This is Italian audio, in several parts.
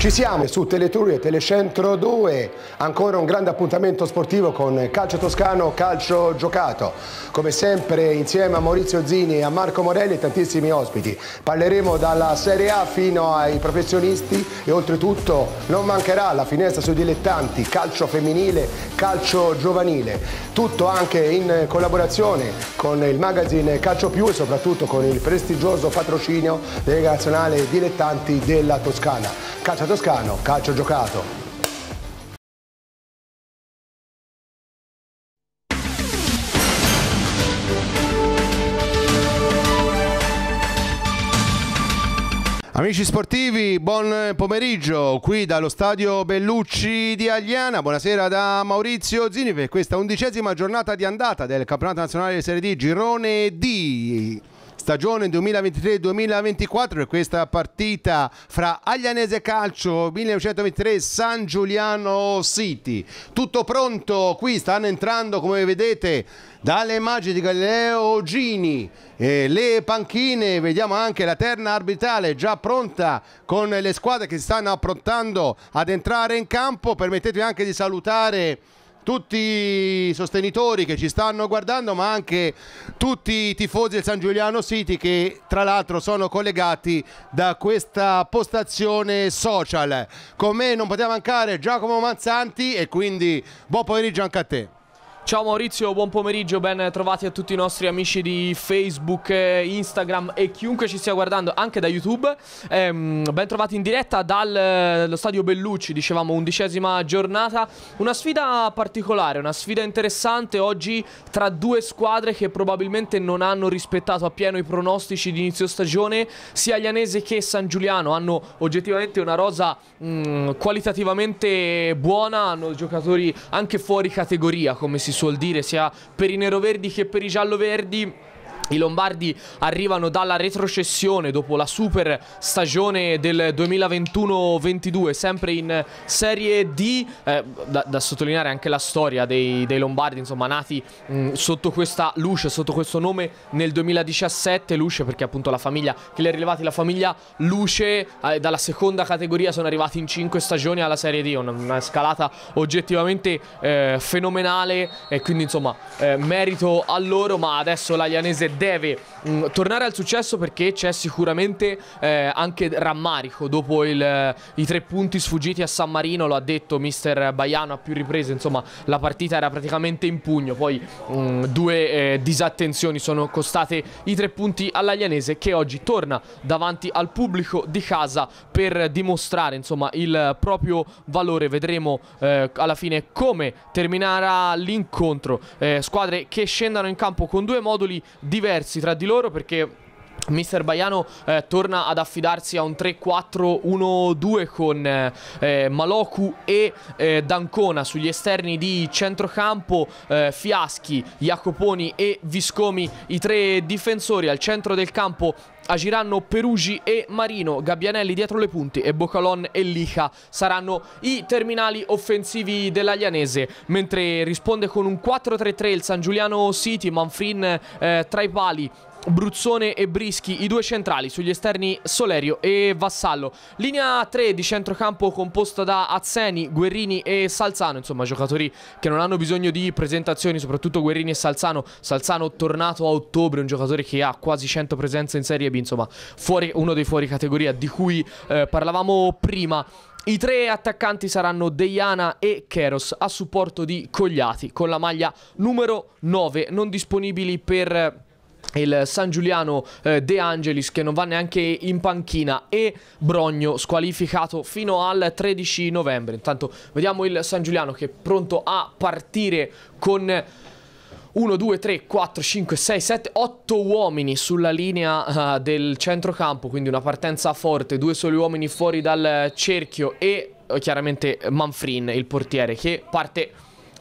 Ci siamo su Teletour e Telecentro 2, ancora un grande appuntamento sportivo con calcio toscano, calcio giocato. Come sempre insieme a Maurizio Zini e a Marco Morelli e tantissimi ospiti. Parleremo dalla Serie A fino ai professionisti e oltretutto non mancherà la finestra sui dilettanti, calcio femminile, calcio giovanile. Tutto anche in collaborazione con il magazine Calcio Più e soprattutto con il prestigioso patrocinio della nazionale dilettanti della Toscana. Calcio Toscano, calcio giocato. Amici sportivi, buon pomeriggio qui dallo stadio Bellucci di Agliana. Buonasera da Maurizio Zini per questa undicesima giornata di andata del campionato nazionale di Serie D Girone D. Stagione 2023-2024 e questa partita fra Aglianese Calcio 1923 San Giuliano City. Tutto pronto qui, stanno entrando come vedete dalle immagini di Galileo Gini eh, le panchine, vediamo anche la terna arbitrale già pronta con le squadre che si stanno approntando ad entrare in campo. Permettetemi anche di salutare tutti i sostenitori che ci stanno guardando, ma anche tutti i tifosi del San Giuliano City che tra l'altro sono collegati da questa postazione social. Con me non poteva mancare Giacomo Manzanti e quindi buon pomeriggio anche a te. Ciao Maurizio, buon pomeriggio, ben trovati a tutti i nostri amici di Facebook, Instagram e chiunque ci stia guardando anche da YouTube. Ehm, ben trovati in diretta dallo eh, stadio Bellucci, dicevamo undicesima giornata. Una sfida particolare, una sfida interessante oggi tra due squadre che probabilmente non hanno rispettato appieno i pronostici di inizio stagione. Sia Glianese che San Giuliano hanno oggettivamente una rosa mh, mm, qualitativamente buona, hanno giocatori anche fuori categoria come si suol suol dire sia per i neroverdi che per i gialloverdi i Lombardi arrivano dalla retrocessione dopo la super stagione del 2021-22, sempre in Serie D, eh, da, da, sottolineare anche la storia dei, dei Lombardi, insomma nati mh, mm, sotto questa luce, sotto questo nome nel 2017, Luce perché appunto la famiglia che li ha rilevati, la famiglia Luce, eh, dalla seconda categoria sono arrivati in 5 stagioni alla Serie D, una, una scalata oggettivamente eh, fenomenale e quindi insomma eh, merito a loro, ma adesso l'Aianese deve mh, mm, tornare al successo perché c'è sicuramente eh, anche rammarico dopo il, eh, i tre punti sfuggiti a San Marino, lo ha detto mister Baiano a più riprese, insomma la partita era praticamente in pugno, poi mh, mm, due eh, disattenzioni sono costate i tre punti all'Aglianese che oggi torna davanti al pubblico di casa per dimostrare insomma il proprio valore, vedremo eh, alla fine come terminerà l'incontro, eh, squadre che scendano in campo con due moduli diversi diversi tra di loro perché Mister Baiano eh, torna ad affidarsi a un 3-4-1-2 con eh, eh, Maloku e eh, D'Ancona sugli esterni di centrocampo, eh, Fiaschi, Jacoponi e Viscomi, i tre difensori al centro del campo agiranno Perugi e Marino, Gabbianelli dietro le punte e Boccalon e Lica saranno i terminali offensivi dell'Aglianese, mentre risponde con un 4-3-3 il San Giuliano City, Manfrin eh, tra i pali, Bruzzone e Brischi, i due centrali sugli esterni Solerio e Vassallo. Linea 3 di centrocampo composta da Azzeni, Guerrini e Salzano, insomma giocatori che non hanno bisogno di presentazioni, soprattutto Guerrini e Salzano. Salzano tornato a ottobre, un giocatore che ha quasi 100 presenze in Serie B, insomma fuori, uno dei fuori categoria di cui eh, parlavamo prima. I tre attaccanti saranno Deiana e Keros a supporto di Cogliati con la maglia numero 9, non disponibili per il San Giuliano eh, De Angelis che non va neanche in panchina e Brogno squalificato fino al 13 novembre. Intanto vediamo il San Giuliano che è pronto a partire con 1, 2, 3, 4, 5, 6, 7, 8 uomini sulla linea uh, del centrocampo, quindi una partenza forte, due soli uomini fuori dal cerchio e eh, chiaramente Manfrin, il portiere, che parte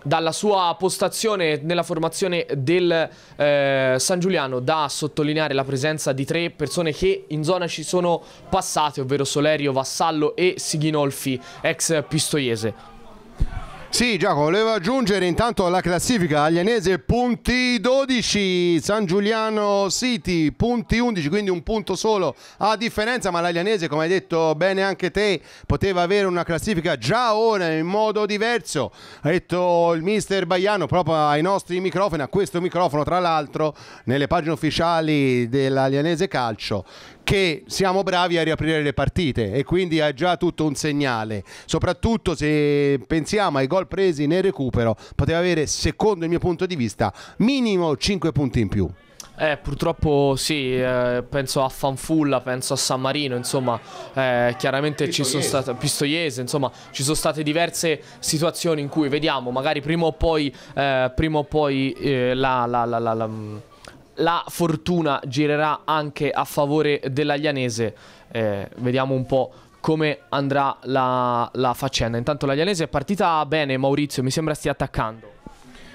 dalla sua postazione nella formazione del eh, San Giuliano da sottolineare la presenza di tre persone che in zona ci sono passate, ovvero Solerio, Vassallo e Sighinolfi, ex pistoiese. Sì, Giacomo, volevo aggiungere intanto la classifica Aglianese punti 12, San Giuliano City punti 11, quindi un punto solo a differenza, ma l'Aglianese, come hai detto bene anche te, poteva avere una classifica già ora in modo diverso. Ha detto il mister Baiano proprio ai nostri microfoni, a questo microfono tra l'altro, nelle pagine ufficiali dell'Aglianese Calcio, che siamo bravi a riaprire le partite e quindi è già tutto un segnale, soprattutto se pensiamo ai gol presi nel recupero, poteva avere, secondo il mio punto di vista, minimo 5 punti in più. Eh, purtroppo sì, eh, penso a Fanfulla, penso a San Marino, insomma, eh, chiaramente Pistoiese. ci sono state Pistoiese, insomma, ci sono state diverse situazioni in cui vediamo magari prima o poi, eh, prima o poi eh, la, la, la, la mm, la fortuna girerà anche a favore dell'Aglianese. Eh, vediamo un po' come andrà la, la faccenda. Intanto l'Aglianese è partita bene, Maurizio, mi sembra stia attaccando.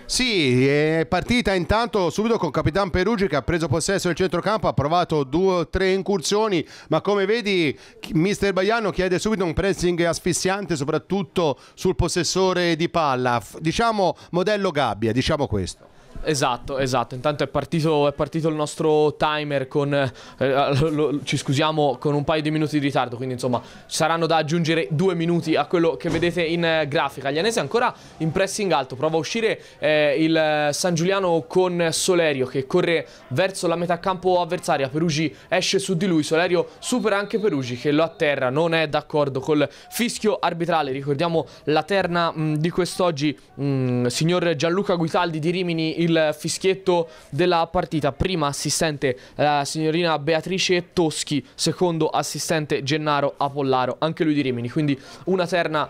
Sì, è partita intanto subito con Capitan Perugia che ha preso possesso del centrocampo, ha provato due o tre incursioni, ma come vedi mister Baiano chiede subito un pressing asfissiante soprattutto sul possessore di palla, diciamo modello gabbia, diciamo questo. Esatto, esatto. Intanto è partito, è partito il nostro timer con, eh, eh, lo, lo, ci scusiamo, con un paio di minuti di ritardo, quindi insomma saranno da aggiungere due minuti a quello che vedete in eh, grafica. Lianese ancora in pressing alto, prova a uscire eh, il San Giuliano con Solerio che corre verso la metà campo avversaria. Perugi esce su di lui, Solerio supera anche Perugi che lo atterra, non è d'accordo col fischio arbitrale. Ricordiamo la terna mh, di quest'oggi, mh, signor Gianluca Guitaldi di Rimini il fischietto della partita. Prima assistente la eh, signorina Beatrice Toschi, secondo assistente Gennaro Apollaro, anche lui di Rimini. Quindi una terna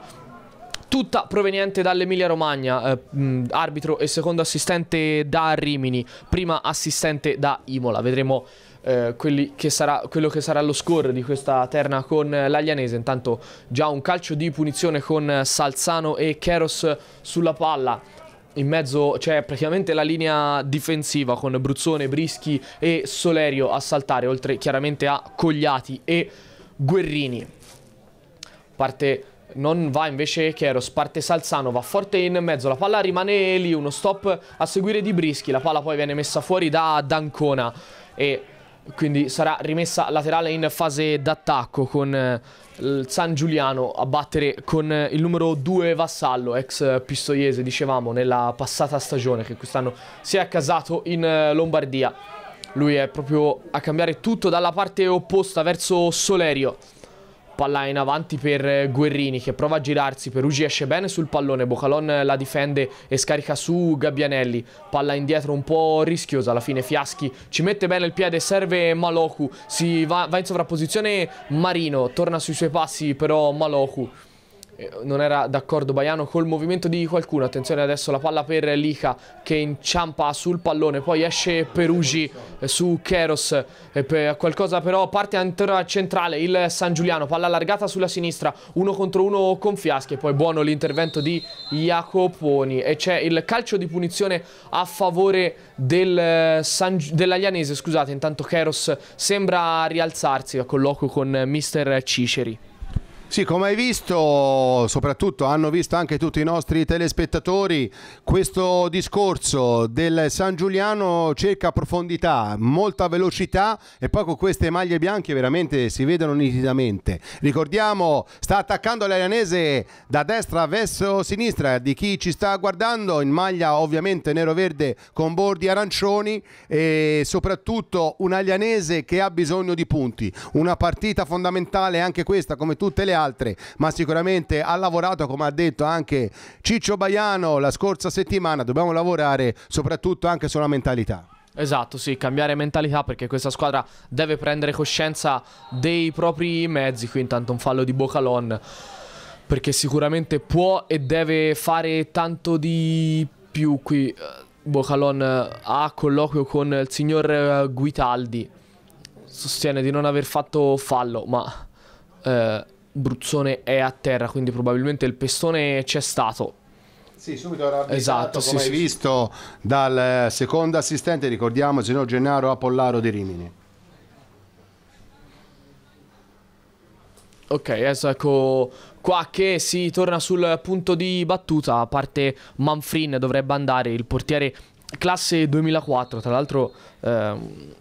tutta proveniente dall'Emilia Romagna, eh, arbitro e secondo assistente da Rimini, prima assistente da Imola. Vedremo eh, che sarà, quello che sarà lo score di questa terna con eh, l'Aglianese. Intanto già un calcio di punizione con eh, Salzano e Keros sulla palla in mezzo c'è praticamente la linea difensiva con Bruzzone, Brischi e Solerio a saltare, oltre chiaramente a Cogliati e Guerrini. Parte non va invece Cheros, parte Salzano, va forte in mezzo, la palla rimane lì, uno stop a seguire di Brischi, la palla poi viene messa fuori da D'Ancona e quindi sarà rimessa laterale in fase d'attacco con eh, il San Giuliano a battere con eh, il numero 2 Vassallo, ex pistoiese, dicevamo, nella passata stagione che quest'anno si è accasato in eh, Lombardia. Lui è proprio a cambiare tutto dalla parte opposta verso Solerio. Palla in avanti per eh, Guerrini che prova a girarsi, Perugi esce bene sul pallone, Bocalon eh, la difende e scarica su Gabbianelli, palla indietro un po' rischiosa, alla fine Fiaschi ci mette bene il piede, serve Maloku, si va, va in sovrapposizione Marino, torna sui suoi passi però Maloku eh, non era d'accordo Baiano col movimento di qualcuno attenzione adesso la palla per Lica che inciampa sul pallone poi esce Perugi eh, su Keros eh, qualcosa però parte ancora centrale il San Giuliano palla allargata sulla sinistra uno contro uno con Fiaschi e poi buono l'intervento di Jacoponi e c'è il calcio di punizione a favore del San, dell'Aglianese scusate intanto Keros sembra rialzarsi a colloquio con mister Ciceri sì, come hai visto, soprattutto hanno visto anche tutti i nostri telespettatori, questo discorso del San Giuliano cerca profondità, molta velocità e poi con queste maglie bianche veramente si vedono nitidamente. Ricordiamo, sta attaccando l'Arianese da destra verso sinistra di chi ci sta guardando in maglia ovviamente nero-verde con bordi arancioni e soprattutto un Alianese che ha bisogno di punti, una partita fondamentale anche questa come tutte le altre altre, ma sicuramente ha lavorato, come ha detto anche Ciccio Baiano la scorsa settimana, dobbiamo lavorare soprattutto anche sulla mentalità. Esatto, sì, cambiare mentalità perché questa squadra deve prendere coscienza dei propri mezzi, qui intanto un fallo di Bocalon, perché sicuramente può e deve fare tanto di più qui. Eh, Bocalon eh, ha colloquio con il signor eh, Guitaldi, sostiene di non aver fatto fallo, ma eh, Bruzzone è a terra, quindi probabilmente il pestone c'è stato. Sì, subito era esatto, come sì, hai sì, visto, dal eh, secondo assistente, ricordiamo, signor Gennaro Apollaro di Rimini. Ok, adesso ecco qua che si torna sul punto di battuta, a parte Manfrin dovrebbe andare, il portiere classe 2004, tra l'altro... Ehm,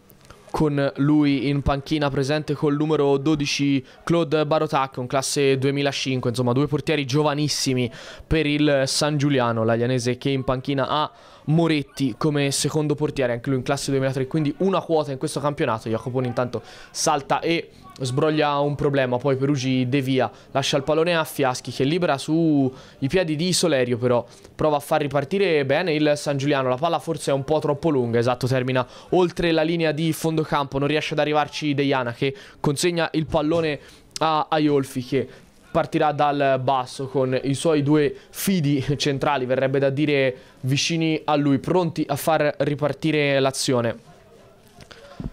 con lui in panchina presente col numero 12 Claude Barotac, un classe 2005, insomma due portieri giovanissimi per il San Giuliano, l'aglianese che in panchina ha Moretti come secondo portiere, anche lui in classe 2003, quindi una quota in questo campionato. Jacopone intanto salta e sbroglia un problema, poi Perugi devia, lascia il pallone a Fiaschi che libera sui piedi di Solerio però prova a far ripartire bene il San Giuliano, la palla forse è un po' troppo lunga, esatto, termina oltre la linea di fondo campo, non riesce ad arrivarci Deiana che consegna il pallone a Iolfi che partirà dal basso con i suoi due fidi centrali, verrebbe da dire vicini a lui, pronti a far ripartire l'azione.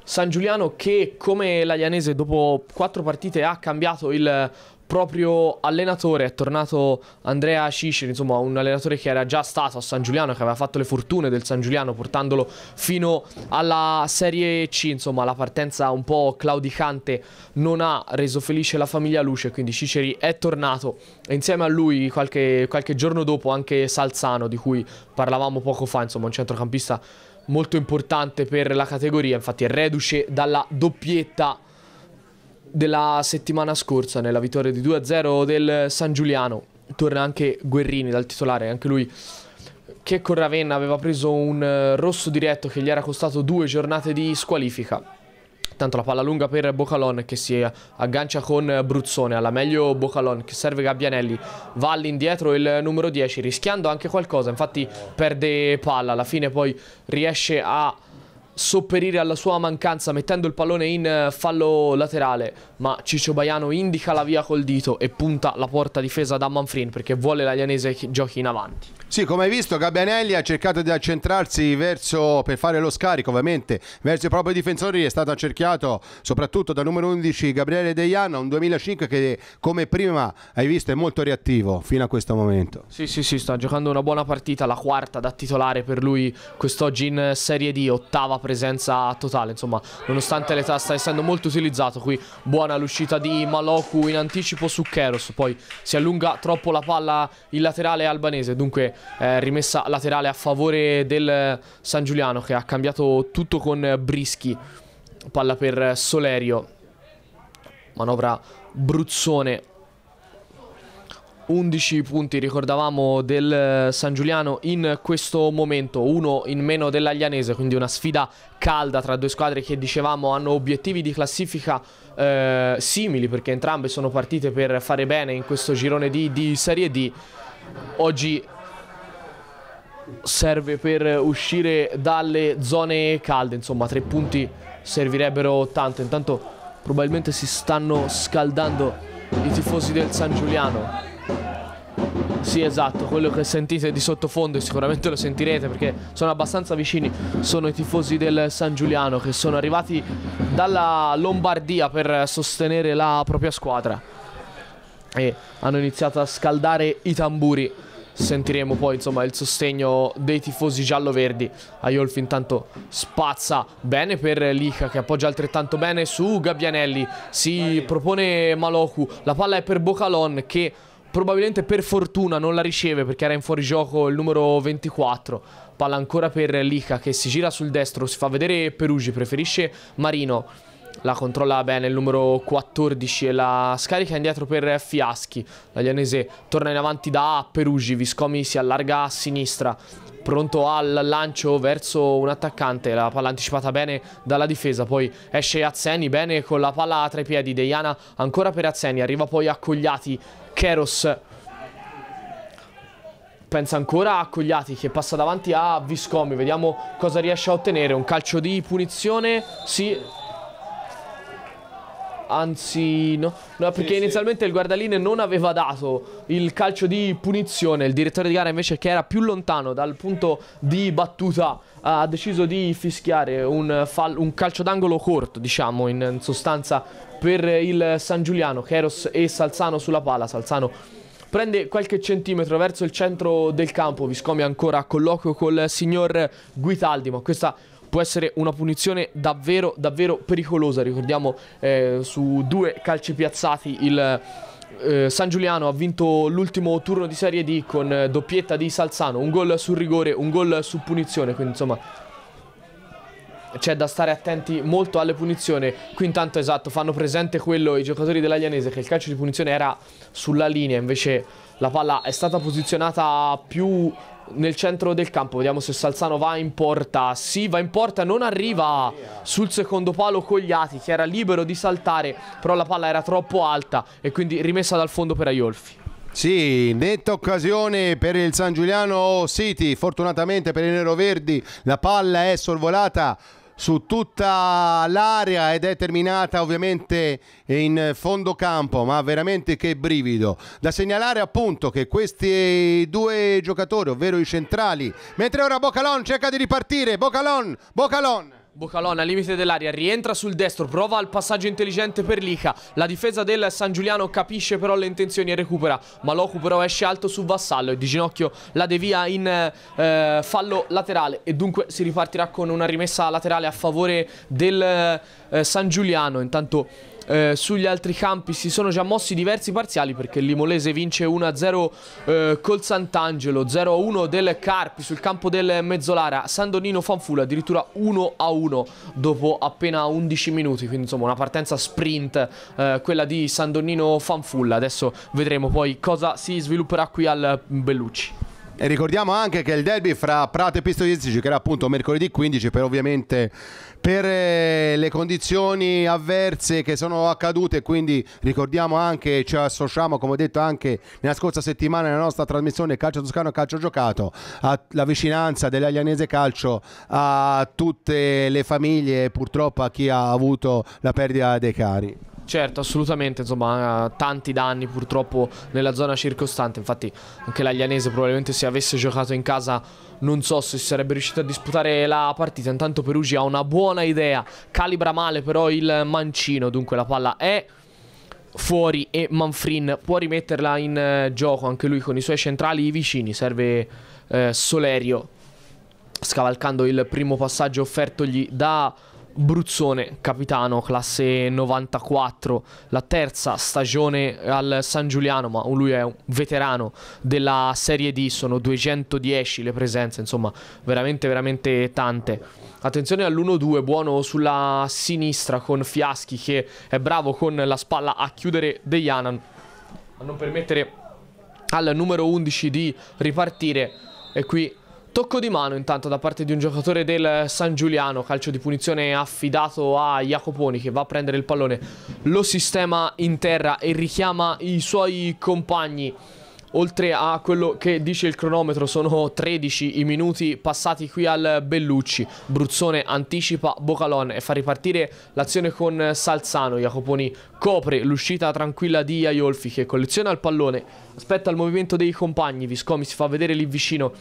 San Giuliano che come l'Aglianese dopo quattro partite ha cambiato il proprio allenatore, è tornato Andrea Sciscer, insomma un allenatore che era già stato a San Giuliano, che aveva fatto le fortune del San Giuliano portandolo fino alla Serie C, insomma la partenza un po' claudicante non ha reso felice la famiglia Luce, quindi Ciceri è tornato e insieme a lui qualche, qualche giorno dopo anche Salzano di cui parlavamo poco fa, insomma un centrocampista molto importante per la categoria, infatti è reduce dalla doppietta della settimana scorsa nella vittoria di 2-0 del San Giuliano. Torna anche Guerrini dal titolare, anche lui che con Ravenna aveva preso un eh, rosso diretto che gli era costato due giornate di squalifica. Tanto la palla lunga per Bocalon che si aggancia con Bruzzone, alla meglio Bocalon che serve Gabbianelli, va all'indietro il numero 10 rischiando anche qualcosa, infatti perde palla, alla fine poi riesce a sopperire alla sua mancanza mettendo il pallone in eh, fallo laterale, ma Ciccio Baiano indica la via col dito e punta la porta difesa da Manfrin perché vuole l'Alianese che giochi in avanti. Sì, come hai visto Gabbianelli ha cercato di accentrarsi verso, per fare lo scarico ovviamente, verso i propri difensori, è stato accerchiato soprattutto dal numero 11 Gabriele Deiana, un 2005 che come prima hai visto è molto reattivo fino a questo momento. Sì, sì, sì, sta giocando una buona partita, la quarta da titolare per lui quest'oggi in Serie D, ottava per presenza totale, insomma, nonostante l'età sta essendo molto utilizzato qui, buona l'uscita di Maloku in anticipo su Keros, poi si allunga troppo la palla il laterale albanese, dunque eh, rimessa laterale a favore del San Giuliano che ha cambiato tutto con Brischi, palla per Solerio, manovra Bruzzone 11 punti, ricordavamo, del eh, San Giuliano in questo momento, uno in meno dell'Aglianese, quindi una sfida calda tra due squadre che dicevamo hanno obiettivi di classifica eh, simili perché entrambe sono partite per fare bene in questo girone di, di Serie D. Oggi serve per uscire dalle zone calde, insomma tre punti servirebbero tanto, intanto probabilmente si stanno scaldando i tifosi del San Giuliano. Sì, esatto, quello che sentite di sottofondo e sicuramente lo sentirete perché sono abbastanza vicini, sono i tifosi del San Giuliano che sono arrivati dalla Lombardia per sostenere la propria squadra e hanno iniziato a scaldare i tamburi. Sentiremo poi insomma il sostegno dei tifosi giallo-verdi. Aiolf intanto spazza bene per Lica che appoggia altrettanto bene su Gabbianelli. Si propone Maloku. La palla è per Bocalon che probabilmente per fortuna non la riceve perché era in fuorigioco il numero 24. Palla ancora per Lica che si gira sul destro, si fa vedere Perugi, preferisce Marino. La controlla bene il numero 14 e la scarica indietro per Fiaschi. L'Aglianese torna in avanti da Perugi, Viscomi si allarga a sinistra. Pronto al lancio verso un attaccante, la palla anticipata bene dalla difesa, poi esce Azzeni bene con la palla tra i piedi, Deiana ancora per Azzeni, arriva poi a Cogliati Keros pensa ancora a Cogliati che passa davanti a Viscomi. Vediamo cosa riesce a ottenere. Un calcio di punizione. Sì. Anzi, no, no perché sì, inizialmente sì. il guardaline non aveva dato il calcio di punizione. Il direttore di gara, invece, che era più lontano dal punto di battuta, ha deciso di fischiare un, un calcio d'angolo corto, diciamo, in sostanza per il San Giuliano, Keros e Salzano sulla palla, Salzano prende qualche centimetro verso il centro del campo, Viscomi ancora a colloquio col signor Guitaldi, ma questa può essere una punizione davvero davvero pericolosa, ricordiamo eh, su due calci piazzati il eh, San Giuliano ha vinto l'ultimo turno di Serie D con eh, doppietta di Salzano, un gol sul rigore, un gol su punizione, quindi insomma c'è da stare attenti molto alle punizioni. Qui intanto esatto, fanno presente quello i giocatori dell'Aglianese che il calcio di punizione era sulla linea, invece la palla è stata posizionata più nel centro del campo. Vediamo se Salzano va in porta. Sì, va in porta, non arriva sul secondo palo Cogliati che era libero di saltare, però la palla era troppo alta e quindi rimessa dal fondo per Aiolfi. Sì, netta occasione per il San Giuliano City, fortunatamente per i Verdi la palla è sorvolata su tutta l'area ed è terminata ovviamente in fondo campo, ma veramente che brivido. Da segnalare appunto che questi due giocatori, ovvero i centrali, mentre ora Bocalon cerca di ripartire, Bocalon, Bocalon Bocalona, limite dell'aria, rientra sul destro, prova il passaggio intelligente per Lica. La difesa del San Giuliano capisce però le intenzioni e recupera. Maloku però esce alto su Vassallo e di ginocchio la devia in eh, fallo laterale. E dunque si ripartirà con una rimessa laterale a favore del eh, San Giuliano. Intanto eh, sugli altri campi si sono già mossi diversi parziali perché il Limolese vince 1-0 eh, col Sant'Angelo, 0-1 del Carpi sul campo del Mezzolara, Sandonino Fanfula addirittura 1-1 dopo appena 11 minuti, quindi insomma una partenza sprint eh, quella di Sandonino Fanfulla, adesso vedremo poi cosa si svilupperà qui al Bellucci. E ricordiamo anche che il derby fra Prato e Pistoia si giocherà appunto mercoledì 15 per ovviamente per eh, le condizioni avverse che sono accadute quindi ricordiamo anche ci associamo come ho detto anche nella scorsa settimana nella nostra trasmissione Calcio Toscano Calcio Giocato alla vicinanza dell'Aglianese Calcio a tutte le famiglie purtroppo a chi ha avuto la perdita dei cari. Certo, assolutamente, insomma, tanti danni purtroppo nella zona circostante, infatti anche l'Aglianese probabilmente se avesse giocato in casa non so se sarebbe riuscito a disputare la partita, intanto Perugia ha una buona idea, calibra male però il mancino, dunque la palla è fuori e Manfrin può rimetterla in eh, gioco anche lui con i suoi centrali vicini, serve eh, Solerio scavalcando il primo passaggio offertogli da Bruzzone, capitano, classe 94, la terza stagione al San Giuliano, ma lui è un veterano della Serie D, sono 210 le presenze, insomma, veramente veramente tante. Attenzione all'1-2, buono sulla sinistra con Fiaschi che è bravo con la spalla a chiudere De Janan, a non permettere al numero 11 di ripartire e qui Tocco di mano intanto da parte di un giocatore del San Giuliano, calcio di punizione affidato a Jacoponi che va a prendere il pallone, lo sistema in terra e richiama i suoi compagni. Oltre a quello che dice il cronometro sono 13 i minuti passati qui al Bellucci. Bruzzone anticipa Bocalon e fa ripartire l'azione con Salzano. Jacoponi copre l'uscita tranquilla di Aiolfi che colleziona il pallone, aspetta il movimento dei compagni, Viscomi si fa vedere lì vicino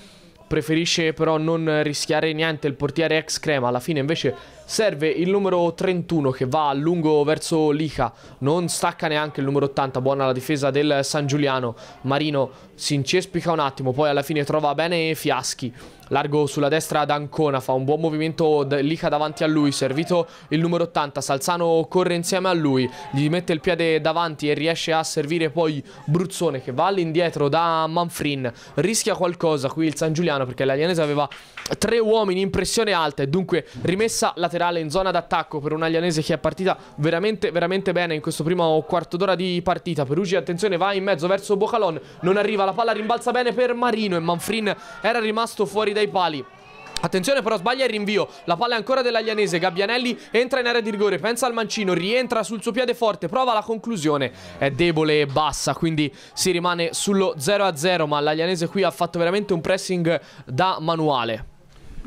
preferisce però non rischiare niente il portiere ex Crema alla fine invece Serve il numero 31 che va a lungo verso Lica, non stacca neanche il numero 80, buona la difesa del San Giuliano. Marino si incespica un attimo, poi alla fine trova bene Fiaschi. Largo sulla destra ad Ancona, fa un buon movimento Lica davanti a lui, servito il numero 80, Salzano corre insieme a lui, gli mette il piede davanti e riesce a servire poi Bruzzone che va all'indietro da Manfrin, rischia qualcosa qui il San Giuliano perché l'Alianese aveva tre uomini in pressione alta e dunque rimessa laterale laterale in zona d'attacco per un Aglianese che è partita veramente, veramente bene in questo primo quarto d'ora di partita. Perugia, attenzione, va in mezzo verso Bocalon, non arriva, la palla rimbalza bene per Marino e Manfrin era rimasto fuori dai pali. Attenzione però sbaglia il rinvio, la palla è ancora dell'Aglianese, Gabbianelli entra in area di rigore, pensa al mancino, rientra sul suo piede forte, prova la conclusione, è debole e bassa, quindi si rimane sullo 0-0, ma l'Aglianese qui ha fatto veramente un pressing da manuale.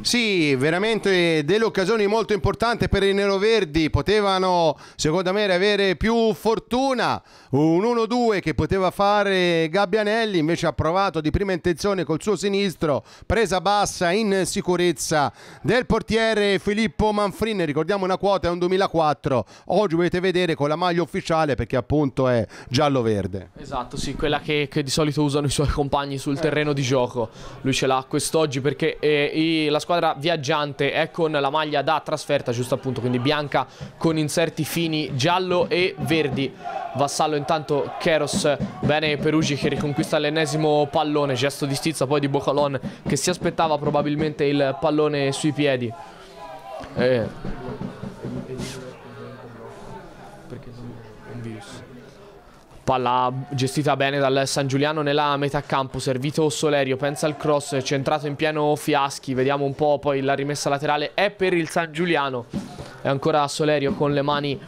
Sì, veramente delle occasioni molto importanti per i neroverdi. Potevano, secondo me, avere più fortuna. Un 1-2 che poteva fare Gabbianelli, invece ha provato di prima intenzione col suo sinistro, presa bassa in sicurezza del portiere Filippo Manfrin. Ricordiamo una quota è un 2004. Oggi potete vedere con la maglia ufficiale perché appunto è giallo-verde. Esatto, sì, quella che, che, di solito usano i suoi compagni sul eh. terreno di gioco. Lui ce l'ha quest'oggi perché eh, i, la squadra squadra viaggiante è con la maglia da trasferta, giusto appunto, quindi bianca con inserti fini giallo e verdi. Vassallo intanto Keros, bene Perugi che riconquista l'ennesimo pallone, gesto di stizza poi di Bocalon che si aspettava probabilmente il pallone sui piedi. Eh. Palla gestita bene dal San Giuliano nella metà campo, servito Solerio, pensa al cross, centrato in pieno Fiaschi, vediamo un po' poi la rimessa laterale è per il San Giuliano. E ancora Solerio con le mani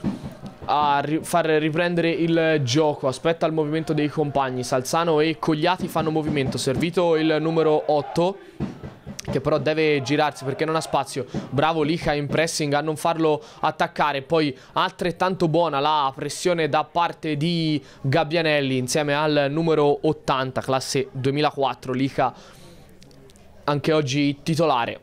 a ri far riprendere il gioco, aspetta il movimento dei compagni, Salzano e Cogliati fanno movimento, servito il numero 8 che però deve girarsi perché non ha spazio. Bravo Lica in pressing a non farlo attaccare. Poi altrettanto buona la pressione da parte di Gabbianelli insieme al numero 80, classe 2004. Lica anche oggi titolare.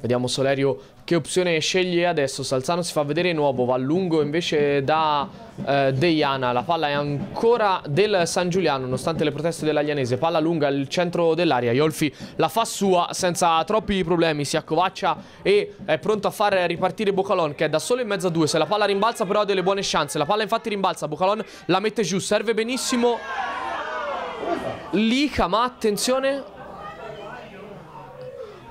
Vediamo Solerio che opzione sceglie adesso Salzano si fa vedere nuovo va lungo invece da eh, Deiana la palla è ancora del San Giuliano nonostante le proteste dell'Aglianese palla lunga al centro dell'area Iolfi la fa sua senza troppi problemi si accovaccia e è pronto a far ripartire Bocalon che è da solo in mezzo a due se la palla rimbalza però ha delle buone chance la palla infatti rimbalza Bocalon la mette giù serve benissimo Lica ma attenzione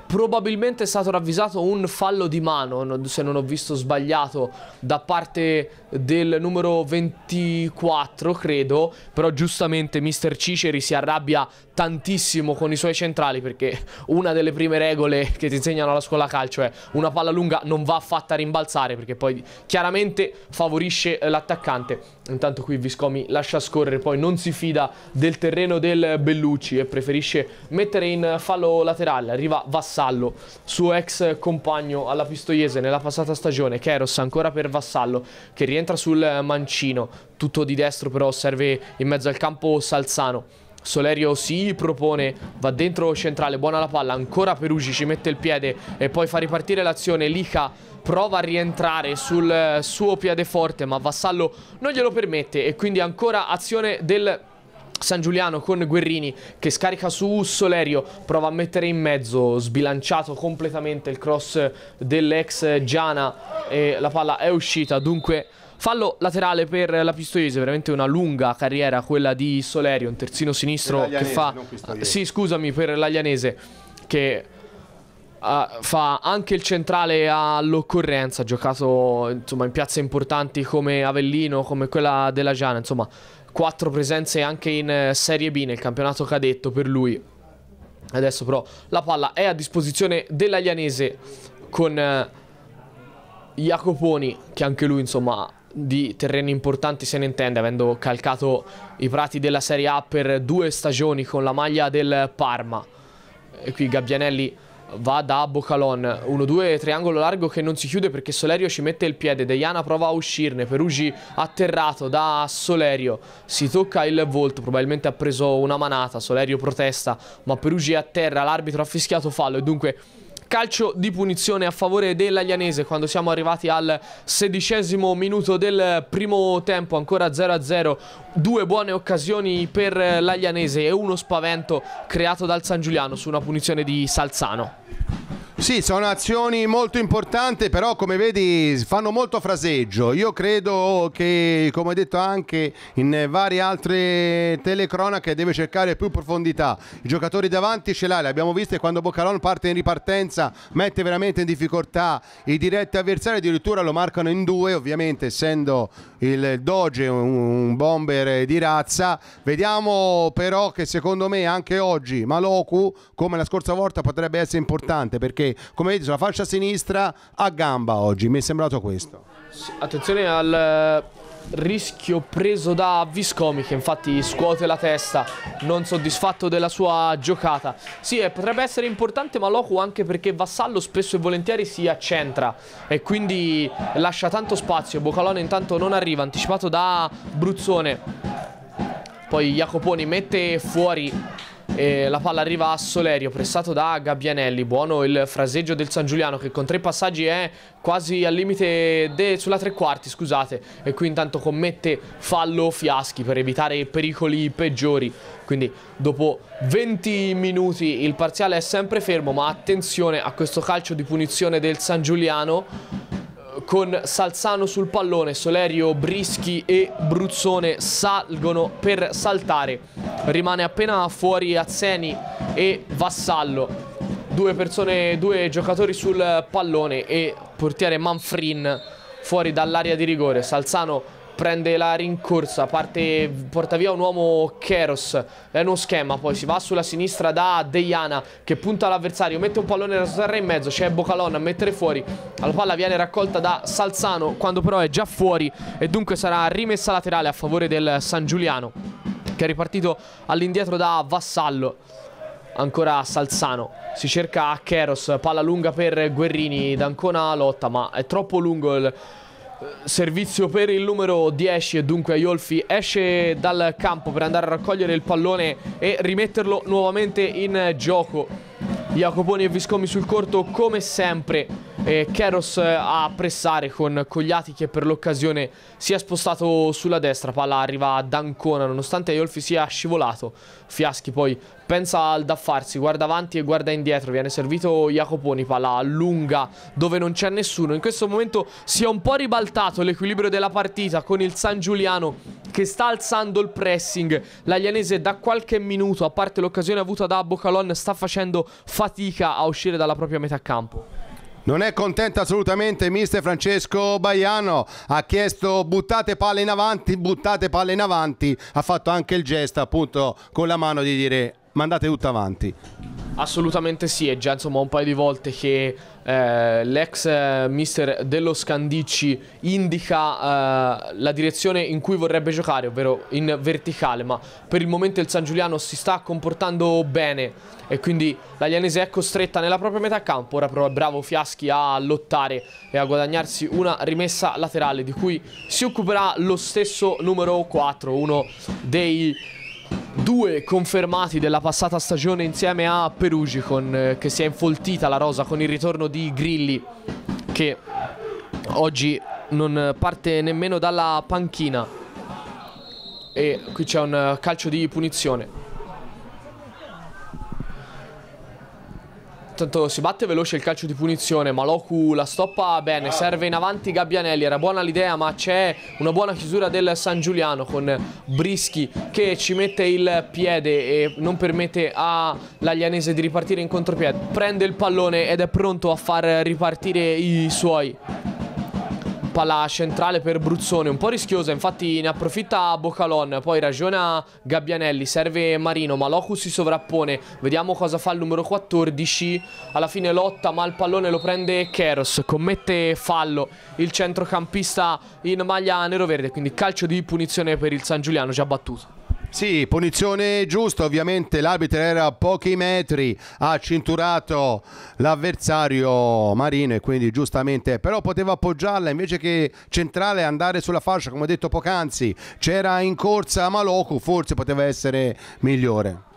probabilmente è stato ravvisato un fallo di mano, se non ho visto sbagliato, da parte del numero 24, credo. Però giustamente Mister Ciceri si arrabbia tantissimo con i suoi centrali perché una delle prime regole che ti insegnano alla scuola calcio è una palla lunga non va fatta rimbalzare perché poi chiaramente favorisce l'attaccante. Intanto qui Viscomi lascia scorrere, poi non si fida del terreno del Bellucci e preferisce mettere in fallo laterale. Arriva Vassallo, suo ex compagno alla Pistoiese nella passata stagione, Keros ancora per Vassallo che rientra sul mancino, tutto di destro però serve in mezzo al campo Salzano Solerio si propone, va dentro centrale, buona la palla, ancora Perugi ci mette il piede e poi fa ripartire l'azione, Lica prova a rientrare sul eh, suo piede forte ma Vassallo non glielo permette e quindi ancora azione del San Giuliano con Guerrini che scarica su Solerio, prova a mettere in mezzo, sbilanciato completamente il cross dell'ex Giana e la palla è uscita, dunque Fallo laterale per la Pistoiese, veramente una lunga carriera quella di Solerio, un terzino sinistro che fa... Sì, scusami, per l'Aglianese, che Uh, fa anche il centrale all'occorrenza, ha giocato insomma, in piazze importanti come Avellino, come quella della Giana, insomma, quattro presenze anche in eh, Serie B nel campionato cadetto per lui. Adesso però la palla è a disposizione dell'Aglianese con uh, Jacoponi, che anche lui insomma di terreni importanti se ne intende, avendo calcato i prati della Serie A per due stagioni con la maglia del Parma. E qui Gabbianelli va da Boccalon, 1-2 triangolo largo che non si chiude perché Solerio ci mette il piede, Deiana prova a uscirne, Perugi atterrato da Solerio, si tocca il volto, probabilmente ha preso una manata, Solerio protesta, ma Perugi terra l'arbitro ha fischiato fallo e dunque calcio di punizione a favore dell'Aglianese quando siamo arrivati al sedicesimo minuto del primo tempo, ancora 0-0, due buone occasioni per l'Aglianese e uno spavento creato dal San Giuliano su una punizione di Salzano. Sì, sono azioni molto importanti, però come vedi fanno molto fraseggio. Io credo che, come detto anche in varie altre telecronache, deve cercare più profondità. I giocatori davanti ce l'ha, li visto visti quando Boccalon parte in ripartenza, mette veramente in difficoltà i diretti avversari, addirittura lo marcano in due, ovviamente essendo il Doge un bomber di razza. Vediamo però che secondo me anche oggi Maloku, come la scorsa volta, potrebbe essere importante perché come vedete, sulla fascia sinistra a gamba oggi. Mi è sembrato questo. Attenzione al eh, rischio preso da Viscomi che infatti scuote la testa non soddisfatto della sua giocata sì eh, potrebbe essere importante Maloku anche perché Vassallo spesso e volentieri si accentra e quindi lascia tanto spazio Bocalone intanto non arriva anticipato da Bruzzone poi Jacoponi mette fuori e la palla arriva a Solerio, pressato da Gabbianelli. Buono il fraseggio del San Giuliano che con tre passaggi è quasi al limite sulla tre quarti, scusate. E qui intanto commette fallo Fiaschi per evitare pericoli peggiori. Quindi dopo 20 minuti il parziale è sempre fermo, ma attenzione a questo calcio di punizione del San Giuliano con Salzano sul pallone, Solerio, Brischi e Bruzzone salgono per saltare rimane appena fuori Azzeni e Vassallo. Due, persone, due giocatori sul pallone e portiere Manfrin fuori dall'area di rigore. Salzano prende la rincorsa, parte, porta via un uomo Keros, è uno schema, poi si va sulla sinistra da Deiana che punta all'avversario, mette un pallone da terra in mezzo, c'è Bocalon a mettere fuori, la palla viene raccolta da Salzano quando però è già fuori e dunque sarà rimessa laterale a favore del San Giuliano che è ripartito all'indietro da Vassallo. Ancora Salzano, si cerca Keros, palla lunga per Guerrini, D'Ancona lotta ma è troppo lungo il eh, servizio per il numero 10 e dunque Iolfi esce dal campo per andare a raccogliere il pallone e rimetterlo nuovamente in gioco. Jacoponi e Viscomi sul corto come sempre eh, Keros a pressare con Cogliati che per l'occasione si è spostato sulla destra palla arriva ad Ancona nonostante Iolfi sia scivolato Fiaschi poi Pensa al da farsi, guarda avanti e guarda indietro. Viene servito Jacoponi, palla lunga dove non c'è nessuno. In questo momento si è un po' ribaltato l'equilibrio della partita con il San Giuliano che sta alzando il pressing. L'Aglianese da qualche minuto, a parte l'occasione avuta da Bocalon, sta facendo fatica a uscire dalla propria metà campo. Non è contenta assolutamente mister Francesco Baiano, ha chiesto buttate palle in avanti, buttate palle in avanti, ha fatto anche il gesto appunto con la mano di dire ma andate tutta avanti. Assolutamente sì, è già insomma un paio di volte che eh, l'ex eh, mister dello Scandicci indica eh, la direzione in cui vorrebbe giocare, ovvero in verticale, ma per il momento il San Giuliano si sta comportando bene e quindi l'Alianese è costretta nella propria metà campo, ora però è bravo Fiaschi a lottare e a guadagnarsi una rimessa laterale di cui si occuperà lo stesso numero 4, uno dei due confermati della passata stagione insieme a Perugicon eh, che si è infoltita la rosa con il ritorno di Grilli che oggi non parte nemmeno dalla panchina e qui c'è un eh, calcio di punizione Tanto si batte veloce il calcio di punizione, ma Loku la stoppa bene, serve in avanti Gabbianelli, era buona l'idea ma c'è una buona chiusura del San Giuliano con Brischi che ci mette il piede e non permette all'Aglianese di ripartire in contropiede. Prende il pallone ed è pronto a far ripartire i suoi palla centrale per Bruzzone, un po' rischiosa, infatti ne approfitta Bocalon, poi ragiona Gabbianelli, serve Marino, ma Locus si sovrappone, vediamo cosa fa il numero 14, alla fine lotta ma il pallone lo prende Keros, commette fallo il centrocampista in maglia nero-verde, quindi calcio di punizione per il San Giuliano già battuto. Sì, punizione giusta, ovviamente l'arbitro era a pochi metri, ha cinturato l'avversario Marino e quindi giustamente, però poteva appoggiarla invece che centrale andare sulla fascia, come ho detto poc'anzi, c'era in corsa Maloku, forse poteva essere migliore.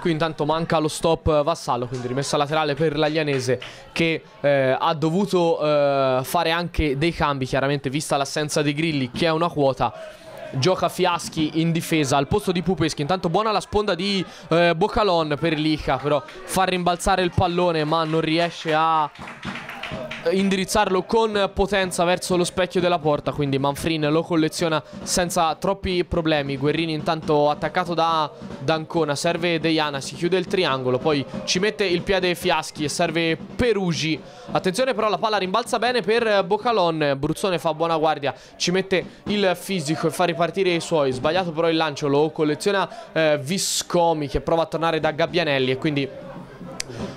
Qui intanto manca lo stop Vassallo, quindi rimessa laterale per l'Aglianese che eh, ha dovuto eh, fare anche dei cambi, chiaramente vista l'assenza di Grilli che è una quota gioca Fiaschi in difesa al posto di Pupeschi. Intanto buona la sponda di eh, Boccalon per Lica, però fa rimbalzare il pallone ma non riesce a eh, indirizzarlo con potenza verso lo specchio della porta quindi Manfrin lo colleziona senza troppi problemi Guerrini intanto attaccato da D'Ancona serve Deiana si chiude il triangolo poi ci mette il piede Fiaschi e serve Perugi attenzione però la palla rimbalza bene per Boccalon Bruzzone fa buona guardia ci mette il fisico e fa ripartire i suoi sbagliato però il lancio lo colleziona eh, Viscomi che prova a tornare da Gabbianelli e quindi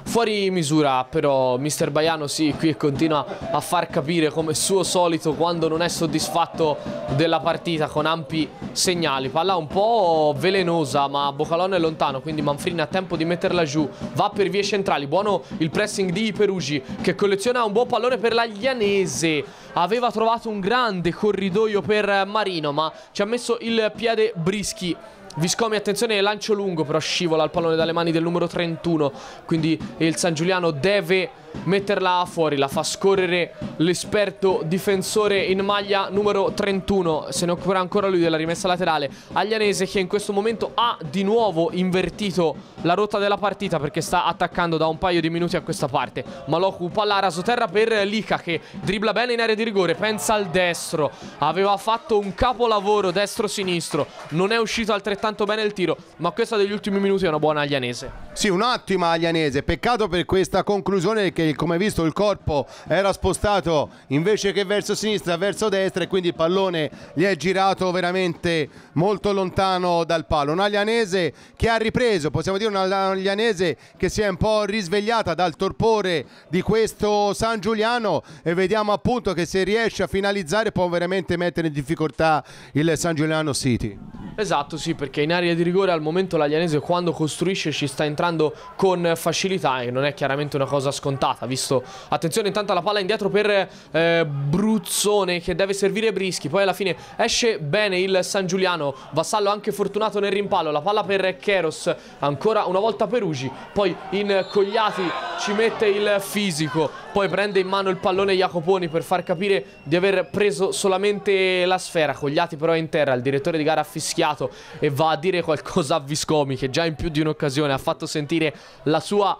fuori misura, però Mister Baiano sì, qui continua a far capire come suo solito quando non è soddisfatto della partita con ampi segnali. Palla un po' velenosa, ma Bocalone è lontano, quindi Manfrini ha tempo di metterla giù, va per vie centrali, buono il pressing di Perugi che colleziona un buon pallone per l'Aglianese, aveva trovato un grande corridoio per Marino, ma ci ha messo il piede Brischi Viscomi, attenzione, lancio lungo, però scivola il pallone dalle mani del numero 31, quindi il San Giuliano deve metterla fuori, la fa scorrere l'esperto difensore in maglia numero 31, se ne occuperà ancora lui della rimessa laterale, Aglianese che in questo momento ha di nuovo invertito la rotta della partita perché sta attaccando da un paio di minuti a questa parte, Maloku palla a rasoterra per Lica che dribbla bene in area di rigore, pensa al destro, aveva fatto un capolavoro destro-sinistro, non è uscito altrettanto bene il tiro, ma questa degli ultimi minuti è una buona Aglianese. Sì, un'ottima Aglianese, peccato per questa conclusione che che come visto il corpo era spostato invece che verso sinistra verso destra e quindi il pallone gli è girato veramente molto lontano dal palo un Aglianese che ha ripreso possiamo dire un Aglianese che si è un po' risvegliata dal torpore di questo San Giuliano e vediamo appunto che se riesce a finalizzare può veramente mettere in difficoltà il San Giuliano City esatto sì perché in area di rigore al momento l'Aglianese quando costruisce ci sta entrando con facilità e non è chiaramente una cosa scontata parata, visto... Attenzione, intanto la palla indietro per eh, Bruzzone, che deve servire Brischi. Poi alla fine esce bene il San Giuliano. Vassallo anche fortunato nel rimpallo. La palla per Keros. Ancora una volta Perugi. Poi in Cogliati ci mette il fisico. Poi prende in mano il pallone Jacoponi per far capire di aver preso solamente la sfera. Cogliati però è in terra. Il direttore di gara ha fischiato e va a dire qualcosa a Viscomi, che già in più di un'occasione ha fatto sentire la sua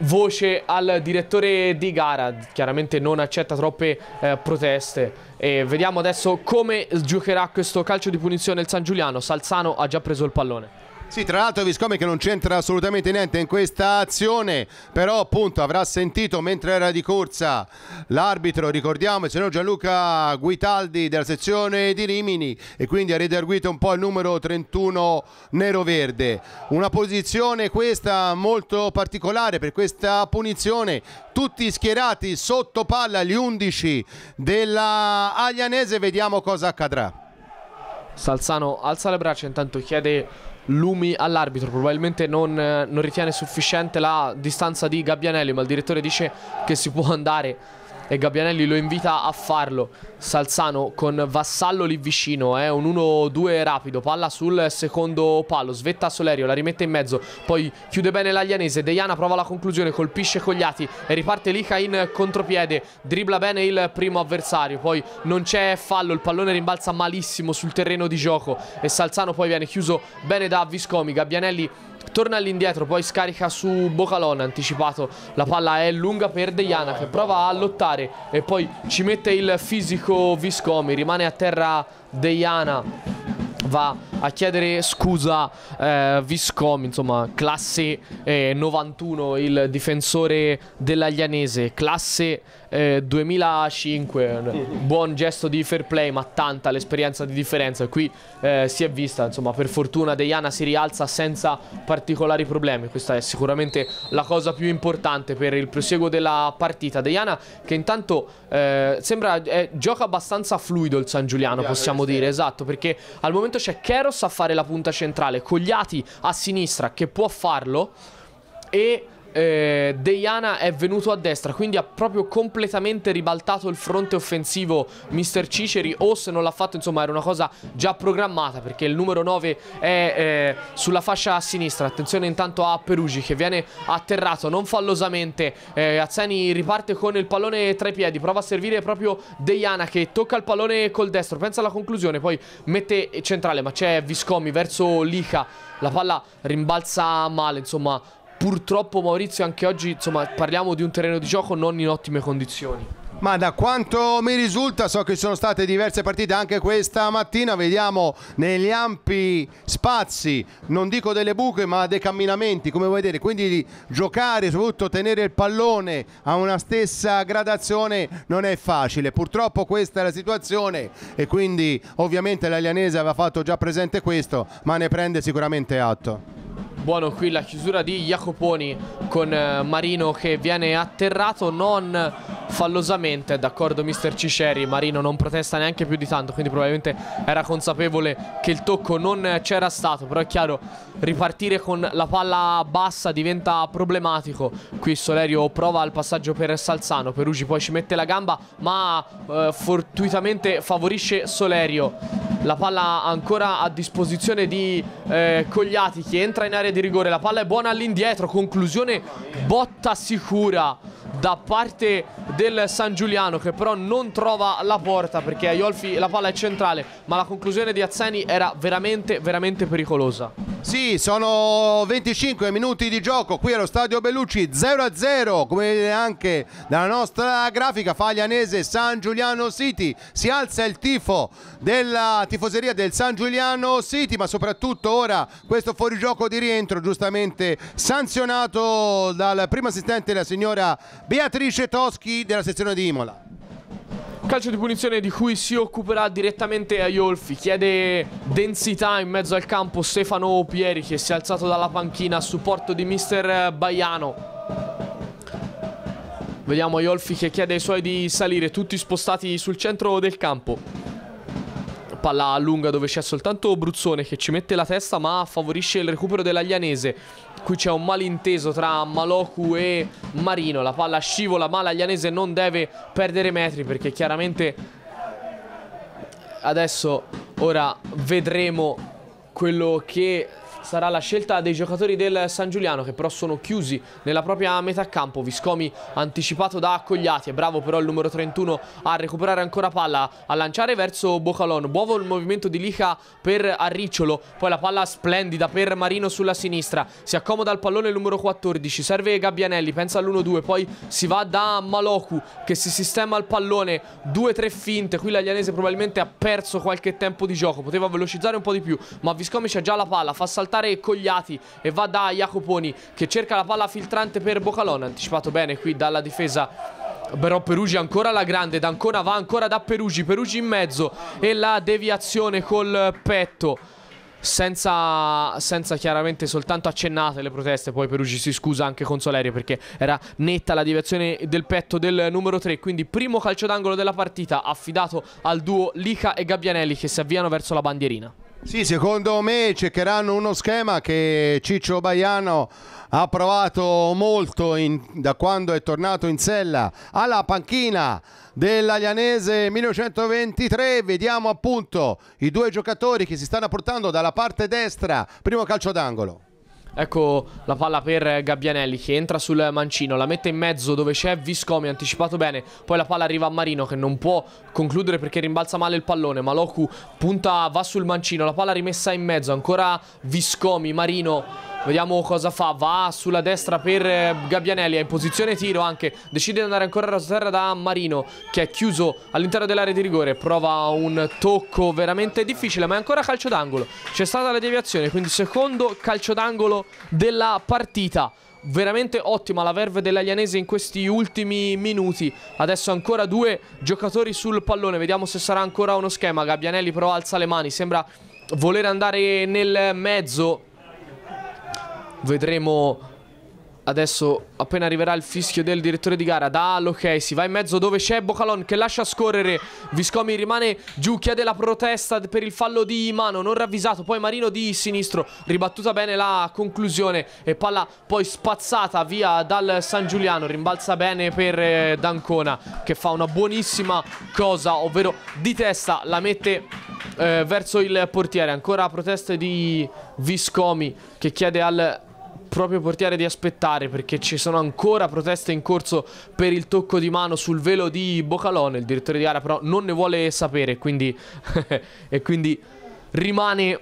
voce al direttore di gara, chiaramente non accetta troppe eh, proteste. E vediamo adesso come giocherà questo calcio di punizione il San Giuliano. Salzano ha già preso il pallone. Sì, tra l'altro Viscomi che non c'entra assolutamente niente in questa azione, però appunto avrà sentito mentre era di corsa l'arbitro, ricordiamo, il signor Gianluca Guitaldi della sezione di Rimini e quindi ha redarguito un po' il numero 31 nero-verde. Una posizione questa molto particolare per questa punizione, tutti schierati sotto palla gli 11 della Aglianese, vediamo cosa accadrà. Salzano alza le braccia, intanto chiede Lumi all'arbitro probabilmente non, eh, non, ritiene sufficiente la distanza di Gabbianelli ma il direttore dice che si può andare e Gabbianelli lo invita a farlo. Salzano con Vassallo lì vicino, è eh, un 1-2 rapido, palla sul secondo palo, svetta Solerio, la rimette in mezzo, poi chiude bene l'Aglianese, Deiana prova la conclusione, colpisce Cogliati e riparte Lica in contropiede, dribla bene il primo avversario, poi non c'è fallo, il pallone rimbalza malissimo sul terreno di gioco e Salzano poi viene chiuso bene da Viscomi, Gabbianelli torna all'indietro, poi scarica su Bocalon, anticipato, la palla è lunga per Dejana che prova a lottare e poi ci mette il fisico Viscomi, rimane a terra Dejana, va a chiedere scusa eh, Viscomi, insomma, classe eh, 91, il difensore dell'Aglianese, classe eh, 2005, buon gesto di fair play, ma tanta l'esperienza di differenza. Qui eh, si è vista, insomma, per fortuna Deiana si rialza senza particolari problemi. Questa è sicuramente la cosa più importante per il proseguo della partita. Deiana che intanto eh, sembra eh, gioca abbastanza fluido il San Giuliano, possiamo dire, esatto, perché al momento c'è Keros sa fare la punta centrale, Cogliati a sinistra che può farlo e eh, Deiana è venuto a destra, quindi ha proprio completamente ribaltato il fronte offensivo Mister Ciceri, o se non l'ha fatto, insomma, era una cosa già programmata, perché il numero 9 è eh, sulla fascia a sinistra. Attenzione intanto a Perugi che viene atterrato non fallosamente. Eh, Azzani riparte con il pallone tra i piedi, prova a servire proprio Deiana che tocca il pallone col destro, pensa alla conclusione, poi mette centrale, ma c'è Viscomi verso Lica. La palla rimbalza male, insomma, purtroppo Maurizio anche oggi insomma, parliamo di un terreno di gioco non in ottime condizioni. Ma da quanto mi risulta so che ci sono state diverse partite anche questa mattina, vediamo negli ampi spazi, non dico delle buche ma dei camminamenti come vuoi vedere, quindi giocare, soprattutto tenere il pallone a una stessa gradazione non è facile, purtroppo questa è la situazione e quindi ovviamente l'Alianese aveva fatto già presente questo ma ne prende sicuramente atto buono qui la chiusura di Jacoponi con eh, Marino che viene atterrato non fallosamente, d'accordo mister Ciceri, Marino non protesta neanche più di tanto, quindi probabilmente era consapevole che il tocco non c'era stato, però è chiaro, ripartire con la palla bassa diventa problematico, qui Solerio prova il passaggio per Salzano, Perugi poi ci mette la gamba, ma eh, fortuitamente favorisce Solerio, la palla ancora a disposizione di eh, Cogliati che entra in area di rigore. La palla è buona all'indietro. Conclusione botta sicura da parte del San Giuliano che però non trova la porta perché Iolfi la palla è centrale ma la conclusione di Azzani era veramente veramente pericolosa sì sono 25 minuti di gioco qui allo stadio Bellucci 0-0 come vedete anche dalla nostra grafica Faglianese San Giuliano City si alza il tifo della tifoseria del San Giuliano City ma soprattutto ora questo fuorigioco di rientro giustamente sanzionato dal primo assistente la signora Beatrice Toschi della sezione di Imola. Calcio di punizione di cui si occuperà direttamente Aiolfi. Chiede densità in mezzo al campo Stefano Pieri che si è alzato dalla panchina a supporto di mister Baiano. Vediamo Aiolfi che chiede ai suoi di salire, tutti spostati sul centro del campo palla lunga dove c'è soltanto Bruzzone che ci mette la testa ma favorisce il recupero dell'Aglianese. Qui c'è un malinteso tra Maloku e Marino, la palla scivola ma l'Aglianese non deve perdere metri perché chiaramente adesso ora vedremo quello che sarà la scelta dei giocatori del San Giuliano che però sono chiusi nella propria metà campo. Viscomi anticipato da Accogliati, è bravo però il numero 31 a recuperare ancora palla, a lanciare verso Bocalon. Buovo il movimento di Lica per Arricciolo, poi la palla splendida per Marino sulla sinistra. Si accomoda il pallone il numero 14, serve Gabbianelli, pensa all'1-2, poi si va da Maloku che si sistema il pallone, 2-3 finte. Qui l'Aglianese probabilmente ha perso qualche tempo di gioco, poteva velocizzare un po' di più, ma Viscomi c'ha già la palla, fa saltare saltare Cogliati e va da Jacoponi che cerca la palla filtrante per Bocalon, anticipato bene qui dalla difesa però Perugi ancora alla grande D'Ancona va ancora da Perugi Perugi in mezzo e la deviazione col petto senza, senza, chiaramente soltanto accennate le proteste. Poi Perugi si scusa anche con Solerio perché era netta la deviazione del petto del numero 3. Quindi primo calcio d'angolo della partita affidato al duo Lica e Gabbianelli che si avviano verso la bandierina. Sì, secondo me cercheranno uno schema che Ciccio Baiano ha provato molto in, da quando è tornato in sella alla panchina dell'Aglianese 1923. Vediamo appunto i due giocatori che si stanno portando dalla parte destra, primo calcio d'angolo. Ecco la palla per Gabbianelli che entra sul mancino, la mette in mezzo dove c'è Viscomi, anticipato bene. Poi la palla arriva a Marino che non può concludere perché rimbalza male il pallone. Maloku punta, va sul mancino, la palla rimessa in mezzo, ancora Viscomi, Marino Vediamo cosa fa. Va sulla destra per eh, Gabbianelli. È in posizione tiro anche. Decide di andare ancora a terra da Marino. Che è chiuso all'interno dell'area di rigore. Prova un tocco veramente difficile. Ma è ancora calcio d'angolo. C'è stata la deviazione. Quindi secondo calcio d'angolo della partita veramente ottima la verve dell'Aglianese in questi ultimi minuti. Adesso ancora due giocatori sul pallone, vediamo se sarà ancora uno schema. Gabbianelli però alza le mani, sembra voler andare nel mezzo Vedremo adesso appena arriverà il fischio del direttore di gara. Da ok, si va in mezzo dove c'è Bocalon che lascia scorrere. Viscomi rimane giù, chiede la protesta per il fallo di mano, non ravvisato. Poi Marino di sinistro, ribattuta bene la conclusione e palla poi spazzata via dal San Giuliano. Rimbalza bene per eh, D'Ancona che fa una buonissima cosa, ovvero di testa la mette eh, verso il portiere. Ancora proteste di Viscomi che chiede al proprio portiere di aspettare perché ci sono ancora proteste in corso per il tocco di mano sul velo di Bocalone. Il direttore di gara però non ne vuole sapere quindi e quindi rimane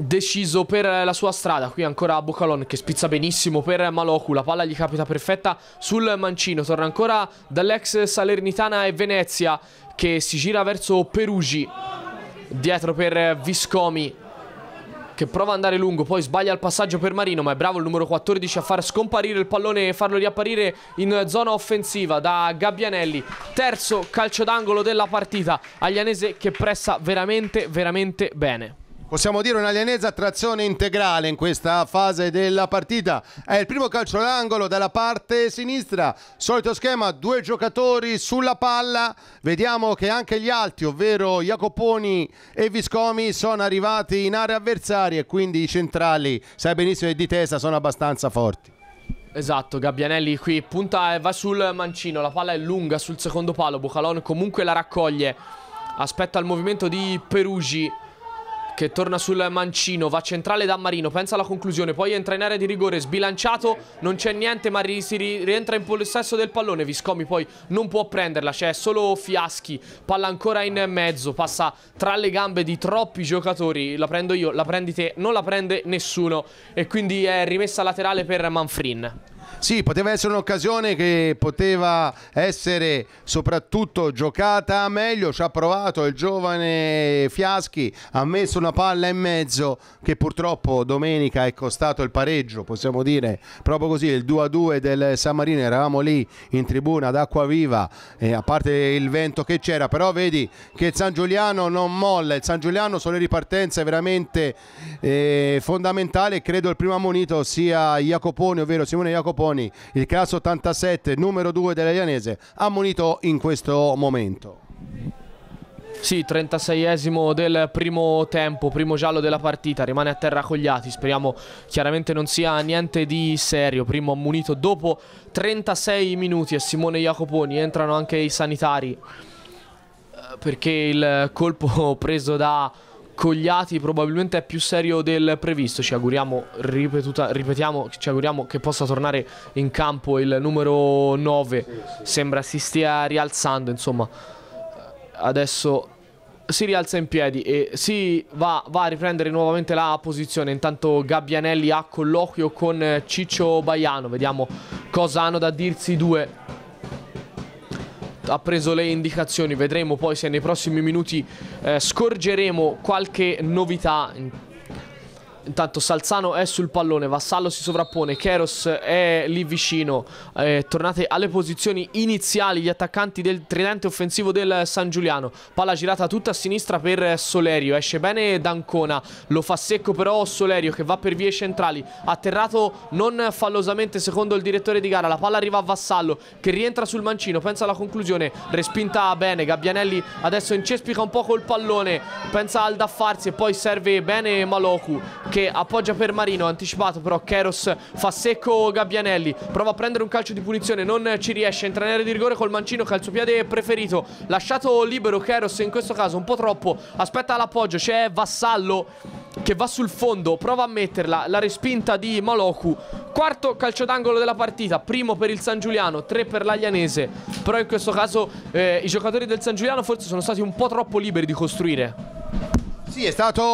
deciso per la sua strada qui ancora Bocalon che spizza benissimo per Maloku la palla gli capita perfetta sul mancino torna ancora dall'ex Salernitana e Venezia che si gira verso Perugi dietro per Viscomi che prova ad andare lungo, poi sbaglia il passaggio per Marino, ma è bravo il numero 14 a far scomparire il pallone e farlo riapparire in zona offensiva da Gabbianelli. Terzo calcio d'angolo della partita, Aglianese che pressa veramente, veramente bene possiamo dire un'alienezza trazione integrale in questa fase della partita. È il primo calcio d'angolo dalla parte sinistra, solito schema, due giocatori sulla palla. Vediamo che anche gli alti, ovvero Jacoponi e Viscomi, sono arrivati in area avversaria e quindi i centrali, sai benissimo, di testa sono abbastanza forti. Esatto, Gabbianelli qui punta e va sul mancino, la palla è lunga sul secondo palo, Bucalon comunque la raccoglie, aspetta il movimento di Perugi che torna sul mancino, va centrale da Marino, pensa alla conclusione, poi entra in area di rigore, sbilanciato, non c'è niente ma si rientra in possesso del pallone, Viscomi poi non può prenderla, c'è solo Fiaschi, palla ancora in mezzo, passa tra le gambe di troppi giocatori, la prendo io, la prendi te, non la prende nessuno e quindi è rimessa laterale per Manfrin. Sì, poteva essere un'occasione che poteva essere soprattutto giocata meglio, ci ha provato il giovane Fiaschi, ha messo una palla in mezzo che purtroppo domenica è costato il pareggio, possiamo dire proprio così, il 2-2 del San Marino, eravamo lì in tribuna ad Acqua Viva, eh, a parte il vento che c'era, però vedi che il San Giuliano non molla, il San Giuliano sulle ripartenze è veramente eh, fondamentale, credo il primo ammonito sia Jacopone, ovvero Simone Jacopone Manoponi, il caso 87, numero 2 dell'Aianese, ammonito in questo momento. Sì, 36esimo del primo tempo, primo giallo della partita, rimane a terra Cogliati, speriamo chiaramente non sia niente di serio, primo ammunito dopo 36 minuti e Simone Jacoponi, entrano anche i sanitari eh, perché il colpo preso da Cogliati probabilmente è più serio del previsto. Ci auguriamo, ripetuta, ripetiamo, ci auguriamo che possa tornare in campo il numero 9. Sì, sì. Sembra si stia rialzando, insomma. Adesso si rialza in piedi e si va, va a riprendere nuovamente la posizione. Intanto Gabbianelli ha colloquio con Ciccio Baiano. Vediamo cosa hanno da dirsi i due ha preso le indicazioni, vedremo poi se nei prossimi minuti eh, scorgeremo qualche novità Intanto Salzano è sul pallone, Vassallo si sovrappone, Keros è lì vicino. Eh, tornate alle posizioni iniziali gli attaccanti del tridente offensivo del San Giuliano. Palla girata tutta a sinistra per Solerio, esce bene D'Ancona, lo fa secco però Solerio che va per vie centrali. Atterrato non fallosamente secondo il direttore di gara, la palla arriva a Vassallo che rientra sul mancino, pensa alla conclusione, respinta bene. Gabbianelli adesso incespica un po' col pallone, pensa al da farsi e poi serve bene Maloku che appoggia per Marino, anticipato però Keros fa secco Gabbianelli, prova a prendere un calcio di punizione, non ci riesce, entra in area di rigore col mancino Calciopiede preferito, lasciato libero Keros in questo caso un po' troppo, aspetta l'appoggio, c'è Vassallo che va sul fondo, prova a metterla, la respinta di Maloku, quarto calcio d'angolo della partita, primo per il San Giuliano, tre per l'Aglianese, però in questo caso eh, i giocatori del San Giuliano forse sono stati un po' troppo liberi di costruire. Sì, è stato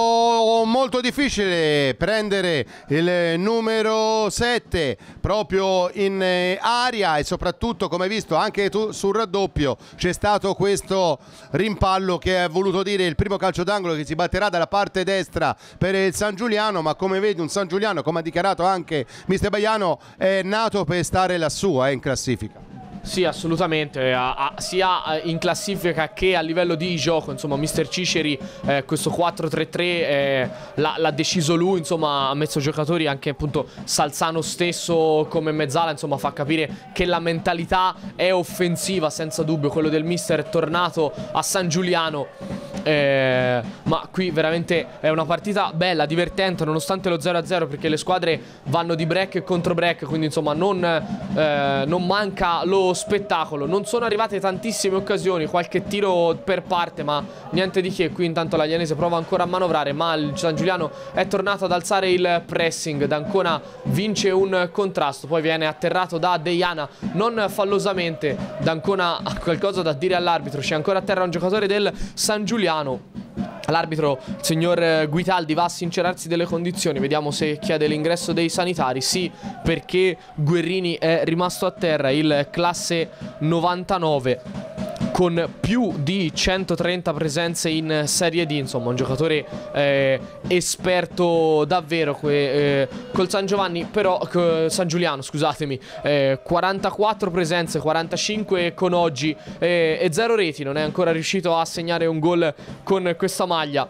molto difficile prendere il numero 7 proprio in eh, aria e soprattutto come hai visto anche tu, sul raddoppio c'è stato questo rimpallo che ha voluto dire il primo calcio d'angolo che si batterà dalla parte destra per il San Giuliano ma come vedi un San Giuliano come ha dichiarato anche mister Baiano è nato per stare lassù eh, in classifica. Sì, assolutamente, eh, a, a, sia eh, in classifica che a livello di gioco, insomma, Mr. Ciceri eh, questo 4-3-3 eh, l'ha deciso lui, insomma, ha messo giocatori anche appunto Salzano stesso come mezzala, insomma, fa capire che la mentalità è offensiva senza dubbio, quello del Mister è tornato a San Giuliano. Eh, ma qui veramente è una partita bella, divertente, nonostante lo 0-0 perché le squadre vanno di break e contro break, quindi insomma non, eh, non manca lo spettacolo Non sono arrivate tantissime occasioni Qualche tiro per parte ma niente di che Qui intanto l'Alianese prova ancora a manovrare Ma il San Giuliano è tornato ad alzare il pressing D'Ancona vince un contrasto Poi viene atterrato da Dejana, Non fallosamente D'Ancona ha qualcosa da dire all'arbitro C'è ancora a terra un giocatore del San Giuliano L'arbitro, signor eh, Guitaldi, va a sincerarsi delle condizioni. Vediamo se chiede l'ingresso dei sanitari. Sì, perché Guerrini è rimasto a terra, il classe 99 con più di 130 presenze in Serie D, insomma un giocatore eh, esperto davvero que, eh, col San Giovanni, però San Giuliano, scusatemi, eh, 44 presenze, 45 con oggi eh, e 0 reti, non è ancora riuscito a segnare un gol con questa maglia.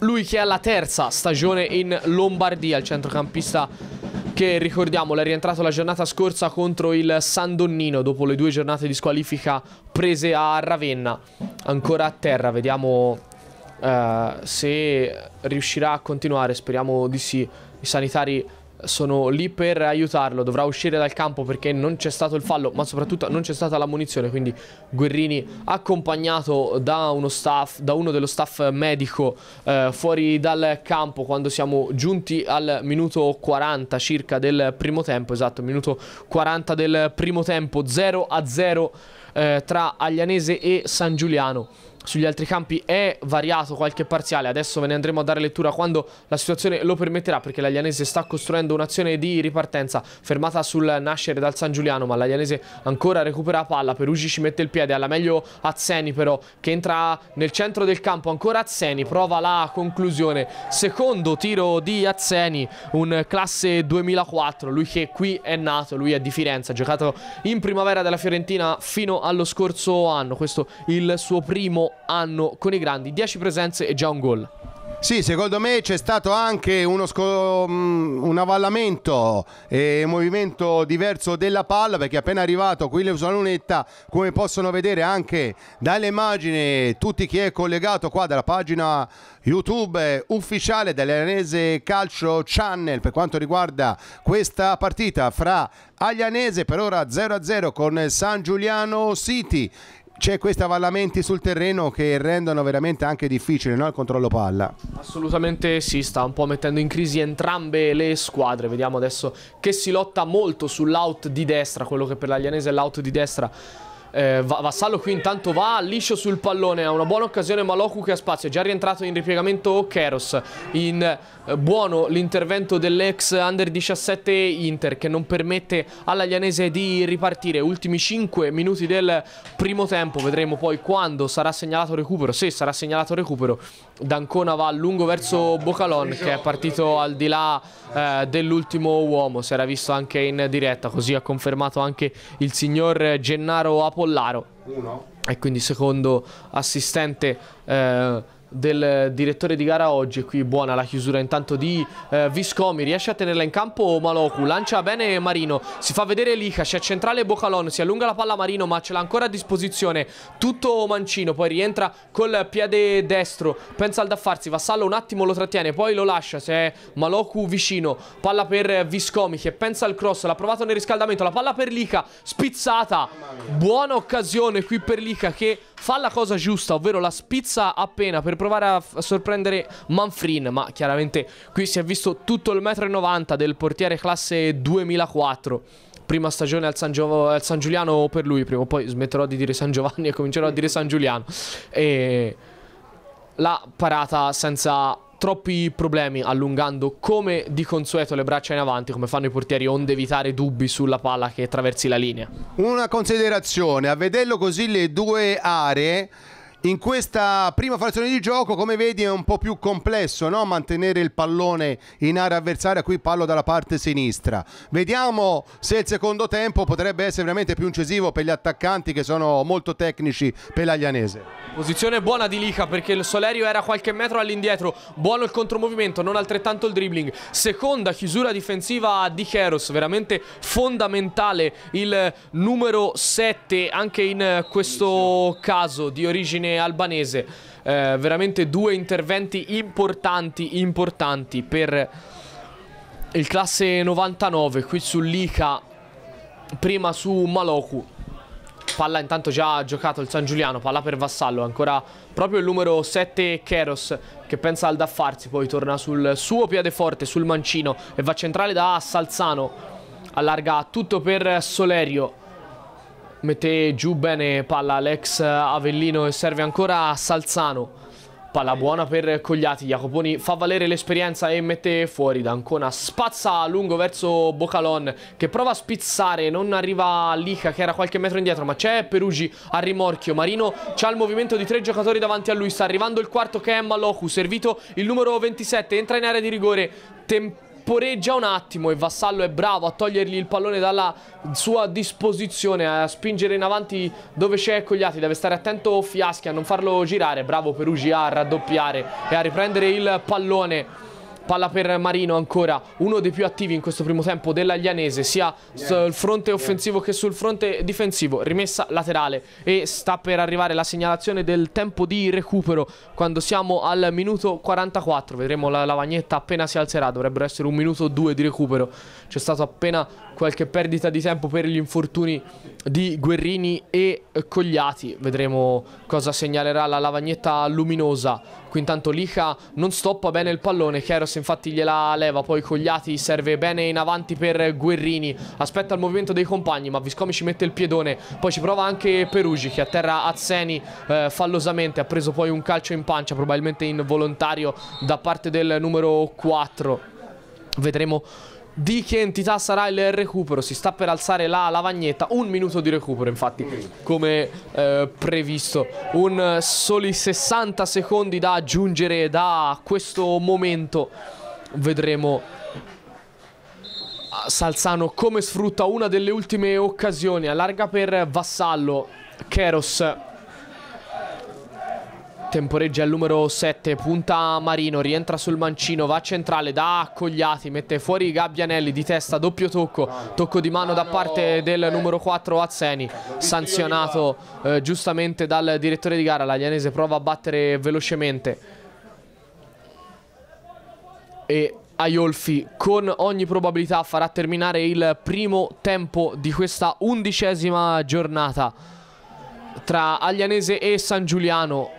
Lui che è alla terza stagione in Lombardia, il centrocampista che ricordiamo l'ha rientrato la giornata scorsa contro il San Donnino dopo le due giornate di squalifica prese a Ravenna, ancora a terra, vediamo eh, se riuscirà a continuare, speriamo di sì, i sanitari sono lì per aiutarlo, dovrà uscire dal campo perché non c'è stato il fallo, ma soprattutto non c'è stata la munizione, quindi Guerrini accompagnato da uno staff, da uno dello staff medico eh, fuori dal campo quando siamo giunti al minuto 40 circa del primo tempo, esatto, minuto 40 del primo tempo, 0 a 0 eh, tra Aglianese e San Giuliano sugli altri campi è variato qualche parziale, adesso ve ne andremo a dare lettura quando la situazione lo permetterà perché l'Aglianese sta costruendo un'azione di ripartenza fermata sul nascere dal San Giuliano ma l'Aglianese ancora recupera palla, Perugi ci mette il piede, alla meglio Azzeni però che entra nel centro del campo, ancora Azzeni prova la conclusione, secondo tiro di Azzeni, un classe 2004, lui che qui è nato, lui è di Firenze, ha giocato in primavera della Fiorentina fino allo scorso anno, questo il suo primo hanno con i grandi 10 presenze e già un gol. Sì, secondo me c'è stato anche uno mm, un avallamento e un movimento diverso della palla perché appena arrivato qui le lunetta, come possono vedere anche dalle immagini, tutti chi è collegato qua dalla pagina YouTube ufficiale dell'Aglianese Calcio Channel per quanto riguarda questa partita fra Aglianese per ora 0-0 con San Giuliano City c'è questi avvallamenti sul terreno che rendono veramente anche difficile no? il controllo palla. Assolutamente sì, sta un po' mettendo in crisi entrambe le squadre. Vediamo adesso che si lotta molto sull'out di destra, quello che per l'Aglianese è l'out di destra eh, Vassallo qui intanto va liscio sul pallone, ha una buona occasione Maloku che ha spazio, è già rientrato in ripiegamento Keros, in eh, buono l'intervento dell'ex under 17 Inter che non permette alla Glianese di ripartire, ultimi 5 minuti del primo tempo, vedremo poi quando sarà segnalato recupero, se sarà segnalato recupero, D'Ancona va a lungo verso Bocalon che è partito al di là eh, dell'ultimo uomo, si era visto anche in diretta, così ha confermato anche il signor Gennaro Apollo Pollaro. Uno. E quindi secondo assistente eh, del direttore di gara oggi qui buona la chiusura intanto di eh, Viscomi riesce a tenerla in campo Maloku lancia bene Marino si fa vedere Lica c'è centrale Bocalon si allunga la palla Marino ma ce l'ha ancora a disposizione tutto Mancino poi rientra col piede destro pensa al da farsi Vassallo un attimo lo trattiene poi lo lascia se è Maloku vicino palla per Viscomi che pensa al cross l'ha provato nel riscaldamento la palla per Lica spizzata buona occasione qui per Lica che fa la cosa giusta, ovvero la spizza appena per provare a, a sorprendere Manfrin, ma chiaramente qui si è visto tutto il 1,90 m del portiere classe 2004 prima stagione al San, al San, Giuliano per lui. Prima o poi smetterò di dire San Giovanni e comincerò a dire San Giuliano. E la parata senza troppi problemi allungando come di consueto le braccia in avanti come fanno i portieri onde evitare dubbi sulla palla che attraversi la linea. Una considerazione, a vederlo così le due aree in questa prima frazione di gioco, come vedi, è un po' più complesso no? mantenere il pallone in area avversaria. Qui parlo dalla parte sinistra. Vediamo se il secondo tempo potrebbe essere veramente più incisivo per gli attaccanti che sono molto tecnici per l'Aglianese. Posizione buona di Lica perché il Solerio era qualche metro all'indietro. Buono il contromovimento, non altrettanto il dribbling. Seconda chiusura difensiva di Keros, veramente fondamentale il numero 7 anche in eh, questo caso di origine formazione albanese. Eh, veramente due interventi importanti, importanti per il classe 99 qui sull'Ica, prima su Maloku. Palla intanto già giocato il San Giuliano, palla per Vassallo, ancora proprio il numero 7 Keros che pensa al da farsi, poi torna sul suo piede forte, sul mancino e va centrale da Salzano, allarga tutto per Solerio, Mette giù bene palla Alex Avellino e serve ancora a Salzano. Palla buona per Cogliati, Jacoponi fa valere l'esperienza e mette fuori D'Ancona, spazza a lungo verso Bocalon che prova a spizzare, non arriva Lica che era qualche metro indietro ma c'è Perugi a rimorchio, Marino c'ha il movimento di tre giocatori davanti a lui, sta arrivando il quarto che è Maloku, servito il numero 27, entra in area di rigore, tempo temporeggia un attimo e Vassallo è bravo a togliergli il pallone dalla sua disposizione, a spingere in avanti dove c'è Cogliati, deve stare attento Fiaschi a non farlo girare, bravo Perugia a raddoppiare e a riprendere il pallone Palla per Marino ancora, uno dei più attivi in questo primo tempo dell'Aglianese, sia sul fronte offensivo che sul fronte difensivo. Rimessa laterale e sta per arrivare la segnalazione del tempo di recupero quando siamo al minuto 44. Vedremo la lavagnetta appena si alzerà, dovrebbero essere un minuto o due di recupero c'è stata appena qualche perdita di tempo per gli infortuni di Guerrini e eh, Cogliati. Vedremo cosa segnalerà la lavagnetta luminosa. Qui intanto Lica non stoppa bene il pallone, Kairos infatti gliela leva, poi Cogliati serve bene in avanti per Guerrini, aspetta il movimento dei compagni ma Viscomi ci mette il piedone, poi ci prova anche Perugi che atterra Azzeni eh, fallosamente, ha preso poi un calcio in pancia probabilmente involontario da parte del numero 4. Vedremo di che entità sarà il recupero. Si sta per alzare la lavagnetta. Un minuto di recupero, infatti, come eh, previsto. Un eh, soli 60 secondi da aggiungere da questo momento. Vedremo ah, Salzano come sfrutta una delle ultime occasioni. Allarga per Vassallo. Keros Temporeggia il numero 7, punta Marino, rientra sul mancino, va a centrale, da Accogliati, mette fuori Gabbianelli di testa, doppio tocco, tocco di mano da parte del numero 4 Azzeni, sanzionato eh, giustamente dal direttore di gara, l'Aglianese prova a battere velocemente e Aiolfi con ogni probabilità farà terminare il primo tempo di questa undicesima giornata tra Aglianese e San Giuliano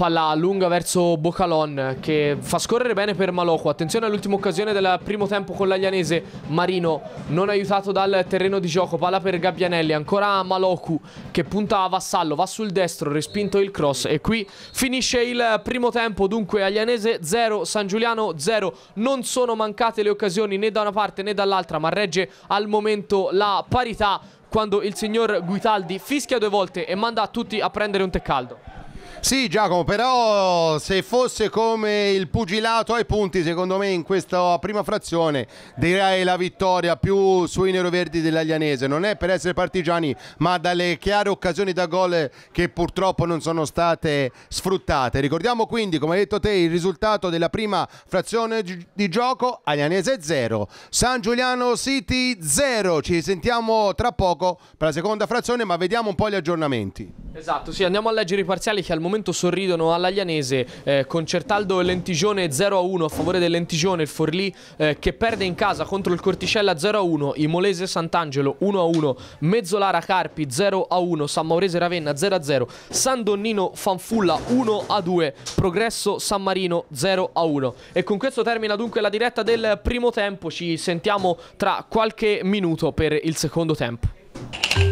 palla lunga verso Bocalon che fa scorrere bene per Maloco. Attenzione all'ultima occasione del primo tempo con l'Aglianese. Marino non aiutato dal terreno di gioco. Palla per Gabbianelli. Ancora Maloku che punta a Vassallo. Va sul destro, respinto il cross. E qui finisce il primo tempo. Dunque Aglianese 0, San Giuliano 0. Non sono mancate le occasioni né da una parte né dall'altra, ma regge al momento la parità quando il signor Guitaldi fischia due volte e manda tutti a prendere un tè caldo. Sì Giacomo, però se fosse come il pugilato ai punti, secondo me in questa prima frazione direi la vittoria più sui neroverdi dell'Aglianese. Non è per essere partigiani, ma dalle chiare occasioni da gol che purtroppo non sono state sfruttate. Ricordiamo quindi, come hai detto te, il risultato della prima frazione di gioco, Aglianese 0, San Giuliano City 0. Ci sentiamo tra poco per la seconda frazione, ma vediamo un po' gli aggiornamenti. Esatto, sì, andiamo a leggere i parziali che al momento sorridono all'Aglianese eh, con Certaldo e Lentigione 0-1 a favore del Lentigione, il Forlì eh, che perde in casa contro il Corticella 0-1, Imolese Sant'Angelo 1-1, Mezzolara Carpi 0-1, San Maurese Ravenna 0-0, San Donnino Fanfulla 1-2, Progresso San Marino 0-1. E con questo termina dunque la diretta del primo tempo, ci sentiamo tra qualche minuto per il secondo tempo.